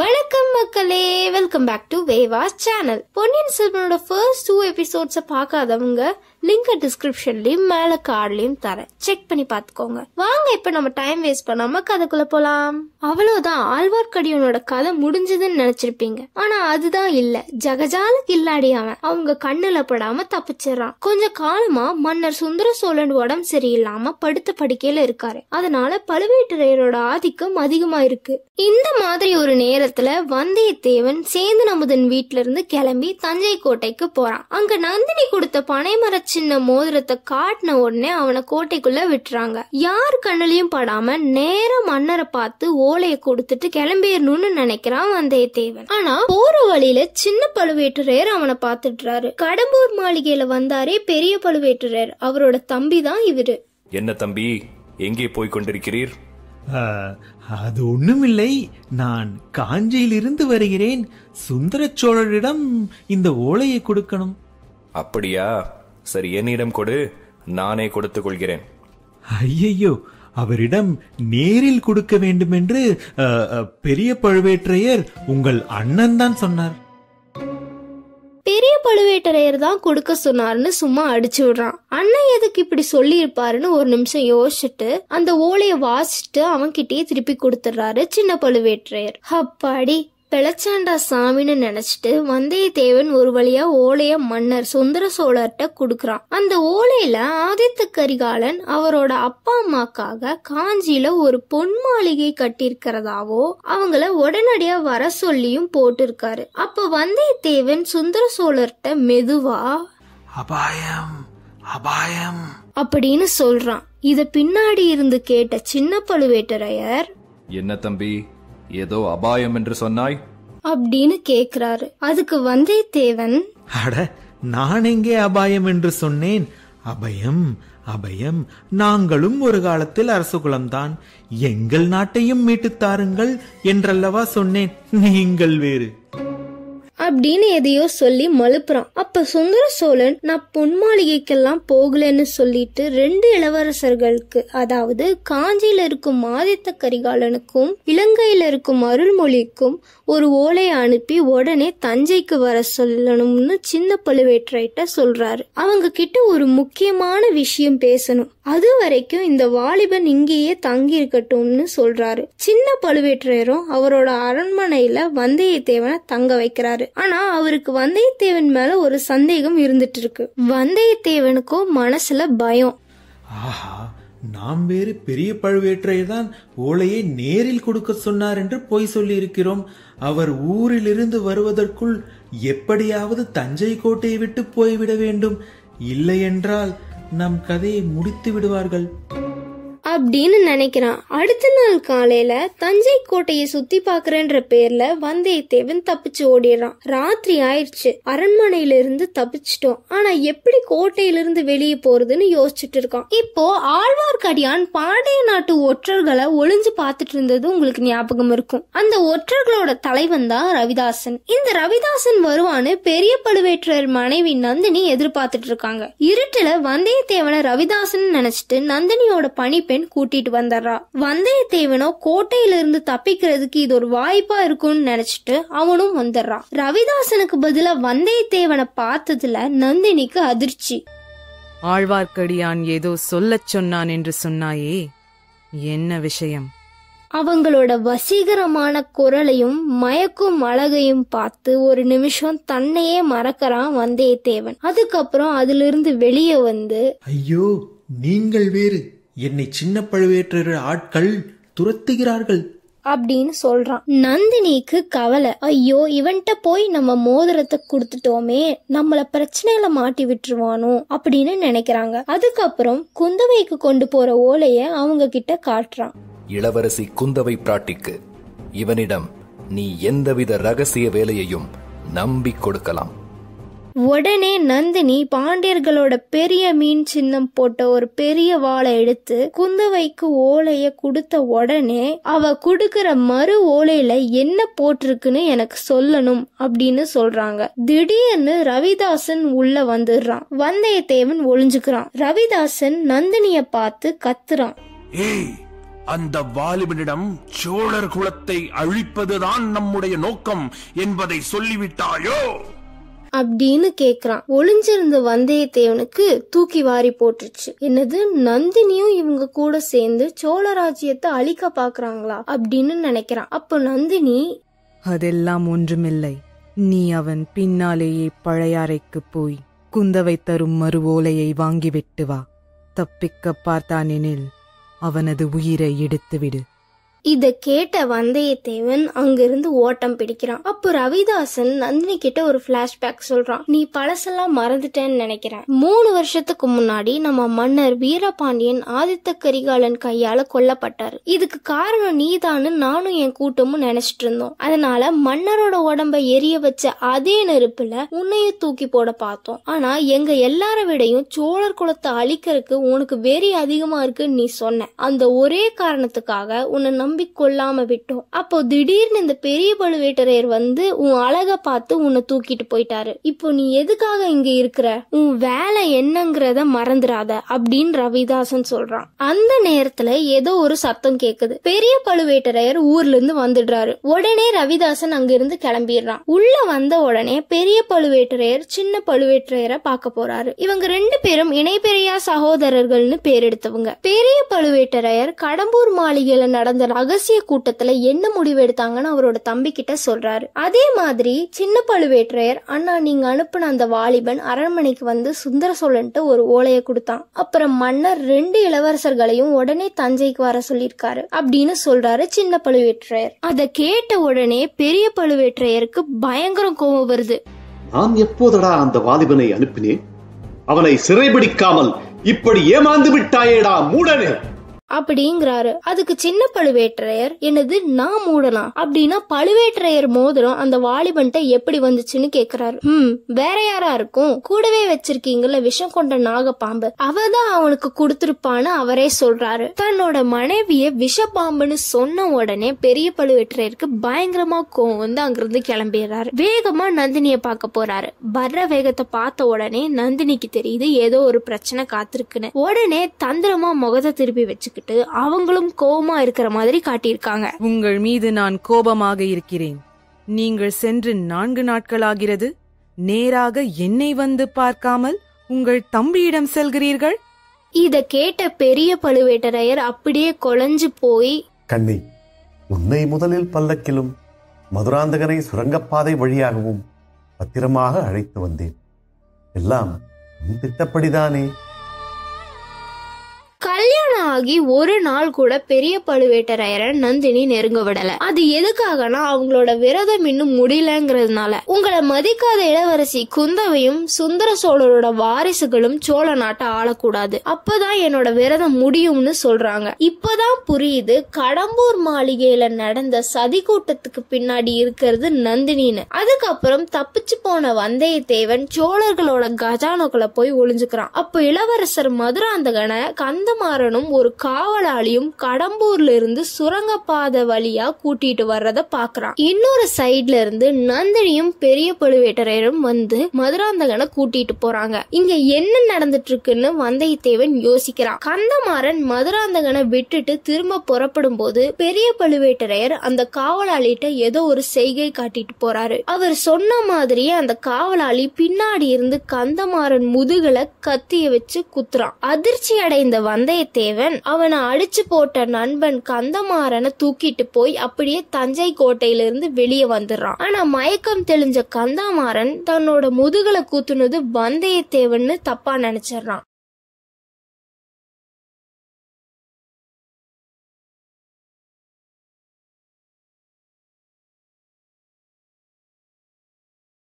வணக்கம் மக்களே welcome back to வேவா சேனல் பொன்னியின் செல்வனோட ஃபர்ஸ்ட் டூ எபிசோட்ஸை பார்க்காதவங்க லிங்க் டிஸ்கிரிப்ஷன்லயும் மேல கார்ட்லயும் தரேன் செக் பண்ணி பாத்துக்கோங்க வாங்க இப்ப நம்ம டைம் வேஸ்ட் பண்ணாம கதைக்குள்ள போலாம் அவ்வளவுதான் ஆழ்வார்க்கடியோட கதை முடிஞ்சதுன்னு நினைச்சிருப்பீங்க ஆனா அதுதான் இல்ல ஜகஜால கில்லாடி அவன் அவங்க கண்ணுல படாம தப்பிச்சிடறான் கொஞ்ச காலமா மன்னர் சுந்தர சோழன் உடம்பு சரியில்லாம படுத்த படுக்கையில இருக்காரு அதனால பழுவேட்டரையரோட ஆதிக்கம் அதிகமா இருக்கு இந்த மாதிரி ஒரு நேரத்துல வந்தியத்தேவன் சேந்தன் அமுதன் வீட்டுல இருந்து கிளம்பி தஞ்சை கோட்டைக்கு போறான் அங்க நந்தினி கொடுத்த பனைமரச்ச சின்ன மோதிரத்தை காட்டின உடனே அவனை கோட்டைக்குள்ள விட்டுறாங்க யார் கண்ணிலையும் படாம நேரம் மன்னரை பார்த்து ஓலையை கொடுத்துட்டு கிளம்பிடணும்னு நினைக்கிறான் வந்தயத்தேவன் ஆனா போற வழியில சின்ன பழுவேட்டரையர் அவனை பாத்துட்டுறாரு கடம்பூர் மாளிகையில வந்தாரே பெரிய பழுவேட்டரையர் அவரோட தம்பி தான் இவரு என்ன தம்பி எங்கே போய் கொண்டிருக்கிறீர் அது ஒண்ணுமில்லை நான் காஞ்சியிலிருந்து வருகிறேன் சுந்தர சோழரிடம் இந்த ஓலையை கொடுக்கணும் அப்படியா சரி என்னிடம் கொடு நானே கொடுத்துக் கொள்கிறேன் ஐயையோ அவரிடம் நேரில் கொடுக்க வேண்டும் என்று பெரிய பழுவேற்றையர் உங்கள் அண்ணன் தான் சொன்னார் பெரிய பழுவேட்டரையர் தான் கொடுக்க சொன்னார்னு சும்மா அடிச்சு விடுறான் அண்ணன் எதுக்கு இப்படி சொல்லி இருப்பாருன்னு ஒரு நிமிஷம் யோசிச்சுட்டு அந்த ஓலைய வாசிச்சுட்டு கிட்டேயே திருப்பி கொடுத்துறாரு சின்ன பழுவேட்டரையர் அப்பாடி பிழைச்சாண்டா சாமின்னு நினைச்சிட்டு வந்தயத்தேவன் ஒரு வழியா ஓலைய மன்னர் சுந்தர சோழர்கிட்ட குடுக்கறான் அந்த ஓலையில ஆதித்த கரிகாலன் அவரோட அப்பா அம்மாக்காக காஞ்சியில ஒரு பொன் மாளிகை கட்டியிருக்கிறதாவோ அவங்கள உடனடியா வர சொல்லியும் போட்டிருக்காரு அப்ப வந்தயத்தேவன் சுந்தர சோழர்கிட்ட மெதுவா அபாயம் அபாயம் அப்படின்னு சொல்றான் இத பின்னாடி இருந்து கேட்ட சின்ன பழுவேட்டரையர் என்ன தம்பி ஏதோ அபாயம் என்று சொன்னாய் அப்படின்னு கேக்குறாரு அதுக்கு வந்தே தேவன் அட நான் எங்கே அபாயம் என்று சொன்னேன் அபயம் அபயம் நாங்களும் ஒரு காலத்தில் அரசு குலம்தான் எங்கள் நாட்டையும் மீட்டு தாருங்கள் என்றல்லவா சொன்னேன் நீங்கள் வேறு அப்படின்னு எதையோ சொல்லி மழுப்புறான் அப்ப சுந்தர சோழன் நான் பொன் மாளிகைக்கெல்லாம் போகலன்னு சொல்லிட்டு ரெண்டு இளவரசர்களுக்கு அதாவது காஞ்சியில இருக்கும் ஆதித்த கரிகாலனுக்கும் இலங்கையில இருக்கும் அருள்மொழிக்கும் ஒரு ஓலை அனுப்பி உடனே தஞ்சைக்கு வர சொல்லணும்னு சின்ன பழுவேற்றைட்ட சொல்றாரு அவங்க கிட்ட ஒரு முக்கியமான விஷயம் பேசணும் அது வரைக்கும் இந்த வாலிபன் இங்கேயே தங்கி இருக்கட்டும்னு சொல்றாரு சின்ன பழுவேற்றையரும் அவரோட அரண்மனையில வந்தியத்தேவனை தங்க வைக்கிறாரு ஆனா அவருக்கு வந்தயத்தேவன் மேல ஒரு சந்தேகம் இருந்துட்டு இருக்கு வந்தயத்தேவனுக்கும் மனசுல பயம் ஆஹா நாம் வேறு பெரிய பழுவேற்றையர்தான் ஓலையை நேரில் கொடுக்க சொன்னார் என்று பொய் சொல்லி இருக்கிறோம் அவர் ஊரிலிருந்து வருவதற்குள் எப்படியாவது தஞ்சை கோட்டையை விட்டு போய்விட வேண்டும் இல்லையென்றால் நம் கதையை முடித்து விடுவார்கள் அப்படின்னு நினைக்கிறான் அடுத்த நாள் காலையில தஞ்சை கோட்டையை சுத்தி பாக்குறன்ற பேர்ல வந்தியத்தேவன் தப்பிச்சு ஓடிடுறான் ராத்திரி ஆயிடுச்சு அரண்மனையில இருந்து தப்பிச்சிட்டோம் ஆனா எப்படி கோட்டையில இருந்து வெளியே போறதுன்னு யோசிச்சுட்டு இருக்கான் இப்போ ஆழ்வார்க்கடியான் பாண்டிய நாட்டு ஒற்றர்களை ஒளிஞ்சு பாத்துட்டு இருந்தது உங்களுக்கு ஞாபகம் இருக்கும் அந்த ஒற்றர்களோட தலைவன் தான் ரவிதாசன் இந்த ரவிதாசன் வருவான்னு பெரிய பழுவேற்றர் மனைவி நந்தினி எதிர்பார்த்துட்டு இருக்காங்க இருட்டுல வந்தியத்தேவனை ரவிதாசன் நினைச்சிட்டு நந்தினியோட பணிப்பெண் அப்படின்னு கூட்டிட்டு வந்துடுறா கோட்டையில கோட்டையிலிருந்து தப்பிக்கிறதுக்கு இது ஒரு வாய்ப்பா இருக்கும்னு நினைச்சிட்டு அவனும் வந்துடுறான் ரவிதாசனுக்கு பதிலா வந்தயத்தேவனை பார்த்ததுல நந்தினிக்கு அதிர்ச்சி ஆழ்வார்க்கடியான் ஏதோ சொல்லச் சொன்னான் என்று சொன்னாயே என்ன விஷயம் அவங்களோட வசீகரமான குரலையும் மயக்கும் அழகையும் பார்த்து ஒரு நிமிஷம் தன்னையே மறக்கிறான் வந்தேத்தேவன் அதுக்கப்புறம் அதுல இருந்து வெளியே வந்து ஐயோ நீங்கள் வேறு என்னை சின்ன பழுவேற்ற ஆட்கள் துரத்துகிறார்கள் அப்படின்னு சொல்றான் நந்தினிக்கு கவலை ஐயோ இவன்கிட்ட போய் நம்ம மோதிரத்தை கொடுத்துட்டோமே நம்மள பிரச்சனையில மாட்டி விட்டுருவானோ அப்படின்னு நினைக்கிறாங்க அதுக்கப்புறம் குந்தவைக்கு கொண்டு போற ஓலைய அவங்க கிட்ட காட்டுறான் இளவரசி குந்தவை பிராட்டிக்கு இவனிடம் நீ எந்தவித ரகசிய வேலையையும் நம்பி கொடுக்கலாம் உடனே நந்தினி பாண்டியர்களோட பெரிய மீன் சின்னம் போட்ட ஒரு பெரிய வாழை எடுத்து குந்தவைக்கு ஓலைய கொடுத்த உடனே அவ குடுக்கிற மறு ஓலையில என்ன போட்டிருக்குன்னு எனக்கு சொல்லணும் அப்படின்னு சொல்றாங்க திடீர்னு ரவிதாசன் உள்ள வந்துடுறான் வந்தயத்தேவன் ஒளிஞ்சுக்கிறான் ரவிதாசன் நந்தினிய பார்த்து கத்துறான் அந்த வாலிபனிடம் சோழர் குலத்தை அழிப்பதுதான் நம்முடைய நோக்கம் என்பதை சொல்லிவிட்டாயோ அப்படின்னு கேக்குறான் ஒளிஞ்சிருந்த வந்தயத்தேவனுக்கு தூக்கி வாரி போட்டுருச்சு என்னது நந்தினியும் இவங்க கூட சேர்ந்து சோழ ராஜ்யத்தை அழிக்க பாக்குறாங்களா அப்படின்னு நினைக்கிறான் அப்ப நந்தினி அதெல்லாம் ஒன்றுமில்லை நீ அவன் பின்னாலேயே பழையாறைக்கு போய் குந்தவை தரும் மறு ஓலையை வாங்கிவிட்டு வா தப்பிக்க பார்த்தானெனில் அவனது உயிரை எடுத்துவிடு இத கேட்ட வந்தயத்தேவன் அங்கிருந்து ஓட்டம் பிடிக்கிறான் அப்போ ரவிதாசன் நந்தினி கிட்ட ஒரு பிளாஷ்பேக் சொல்றான் நீ பழசெல்லாம் மறந்துட்டேன்னு நினைக்கிறேன் மூணு வருஷத்துக்கு முன்னாடி நம்ம மன்னர் வீரபாண்டியன் ஆதித்த கரிகாலன் கையால கொல்லப்பட்டாரு இதுக்கு காரணம் நீதான்னு நானும் என் கூட்டமும் நினைச்சிட்டு இருந்தோம் அதனால மன்னரோட உடம்ப எரிய வச்ச அதே நெருப்புல உன்னையும் தூக்கி போட பார்த்தோம் ஆனா எங்க எல்லார விடையும் சோழர் குலத்தை அழிக்கிறதுக்கு உனக்கு வெறி அதிகமா இருக்குன்னு நீ சொன்ன அந்த ஒரே காரணத்துக்காக உன்னை நம்ம நம்பிக்கொள்ளாம விட்டோம் அப்போ திடீர்னு இந்த பெரிய பழுவேட்டரையர் வந்து உன் அழக பார்த்து உன்னை தூக்கிட்டு போயிட்டாரு இப்போ நீ எதுக்காக இங்க இருக்கிற உன் வேலை என்னங்கிறத மறந்துடாத அப்படின்னு ரவிதாசன் சொல்றான் அந்த நேரத்துல ஏதோ ஒரு சத்தம் கேக்குது பெரிய பழுவேட்டரையர் ஊர்ல இருந்து வந்துடுறாரு உடனே ரவிதாசன் அங்க இருந்து கிளம்பிடுறான் உள்ள வந்த உடனே பெரிய பழுவேட்டரையர் சின்ன பழுவேட்டரையரை பார்க்க போறாரு இவங்க ரெண்டு பேரும் இணைபெரியா சகோதரர்கள்னு பேர் எடுத்தவங்க பெரிய பழுவேட்டரையர் கடம்பூர் மாளிகையில நடந்த ரகசிய கூட்டத்துல என்ன முடிவு எடுத்தாங்கன்னு அவரோட தம்பி கிட்ட சொல்றாரு அதே மாதிரி சின்ன பழுவேற்றையர் அண்ணா நீங்க அனுப்புன அந்த வாலிபன் அரண்மனைக்கு வந்து சுந்தர சோழன்ட்டு ஒரு ஓலைய கொடுத்தான் அப்புறம் மன்னர் ரெண்டு இளவரசர்களையும் உடனே தஞ்சைக்கு வர சொல்லிருக்காரு அப்படின்னு சொல்றாரு சின்ன பழுவேற்றையர் அத கேட்ட உடனே பெரிய பழுவேற்றையருக்கு பயங்கரம் கோபம் வருது நான் எப்போதடா அந்த வாலிபனை அனுப்பினேன் அவனை சிறைபிடிக்காமல் இப்படி ஏமாந்து விட்டாயேடா மூடனே அப்படிங்கிறாரு அதுக்கு சின்ன பழுவேற்றையர் என்னது நான் மூடலாம் அப்படின்னா பழுவேற்றையர் மோதிரம் அந்த வாலிபன்ட்ட எப்படி வந்துச்சுன்னு கேக்குறாரு ஹம் வேற யாரா இருக்கும் கூடவே வச்சிருக்கீங்கல்ல விஷம் கொண்ட நாகப்பாம்பு அவதான் அவனுக்கு கொடுத்திருப்பான்னு அவரே சொல்றாரு தன்னோட மனைவிய விஷப்பாம்புன்னு சொன்ன உடனே பெரிய பழுவேற்றையருக்கு பயங்கரமா கோவம் வந்து அங்கிருந்து கிளம்பிடுறாரு வேகமா நந்தினிய பார்க்க போறாரு வர்ற வேகத்தை பார்த்த உடனே நந்தினிக்கு தெரியுது ஏதோ ஒரு பிரச்சனை காத்திருக்குன்னு உடனே தந்திரமா முகத்தை திருப்பி வச்சு சிரிச்சுக்கிட்டு அவங்களும் கோபமா இருக்கிற மாதிரி காட்டியிருக்காங்க உங்கள் மீது நான் கோபமாக இருக்கிறேன் நீங்கள் சென்று நான்கு நாட்களாகிறது நேராக என்னை வந்து பார்க்காமல் உங்கள் தம்பியிடம் செல்கிறீர்கள் இத கேட்ட பெரிய பழுவேட்டரையர் அப்படியே கொலைஞ்சு போய் கண்ணி உன்னை முதலில் பல்லக்கிலும் மதுராந்தகனை சுரங்கப்பாதை வழியாகவும் பத்திரமாக அழைத்து வந்தேன் எல்லாம் திட்டப்படிதானே ஆகி ஒரு நாள் கூட பெரிய பழுவேட்டரையரை நந்தினி நெருங்க விடல அது எதுக்காகனா அவங்களோட விரதம் இன்னும் முடியலங்கிறதுனால உங்களை மதிக்காத இளவரசி குந்தவையும் சுந்தர சோழரோட வாரிசுகளும் சோழ நாட்டை ஆளக்கூடாது அப்பதான் என்னோட விரதம் முடியும்னு சொல்றாங்க இப்பதான் புரியுது கடம்பூர் மாளிகையில நடந்த சதி கூட்டத்துக்கு பின்னாடி இருக்கிறது நந்தினின்னு அதுக்கப்புறம் தப்பிச்சு போன வந்தயத்தேவன் சோழர்களோட கஜானோக்களை போய் ஒளிஞ்சுக்கிறான் அப்போ இளவரசர் மதுராந்தகனை கந்தமாறனும் ஒரு ஒரு காவலாளியும் கடம்பூர்ல இருந்து சுரங்கப்பாதை வழியா கூட்டிட்டு வர்றத பாக்குறான் இன்னொரு சைட்ல இருந்து நந்தினியும் பெரிய பழுவேட்டரையரும் வந்து மதுராந்தகனை கூட்டிட்டு போறாங்க இங்க என்ன நடந்துட்டு இருக்குன்னு வந்தயத்தேவன் யோசிக்கிறான் கந்தமாறன் மதுராந்தகனை விட்டுட்டு திரும்ப புறப்படும் போது பெரிய பழுவேட்டரையர் அந்த காவலாளிட்ட ஏதோ ஒரு செய்கை காட்டிட்டு போறாரு அவர் சொன்ன மாதிரியே அந்த காவலாளி பின்னாடி இருந்து கந்தமாறன் முதுகலை கத்திய வச்சு குத்துறான் அதிர்ச்சி அடைந்த வந்தயத்தேவன் உடன் அவனை அடிச்சு போட்ட நண்பன் கந்தமாறனை தூக்கிட்டு போய் அப்படியே தஞ்சை கோட்டையிலிருந்து வெளியே வந்துடுறான் ஆனா மயக்கம் தெளிஞ்ச கந்தமாறன் தன்னோட முதுகலை கூத்துனது வந்தயத்தேவன் தப்பா நினைச்சிடறான்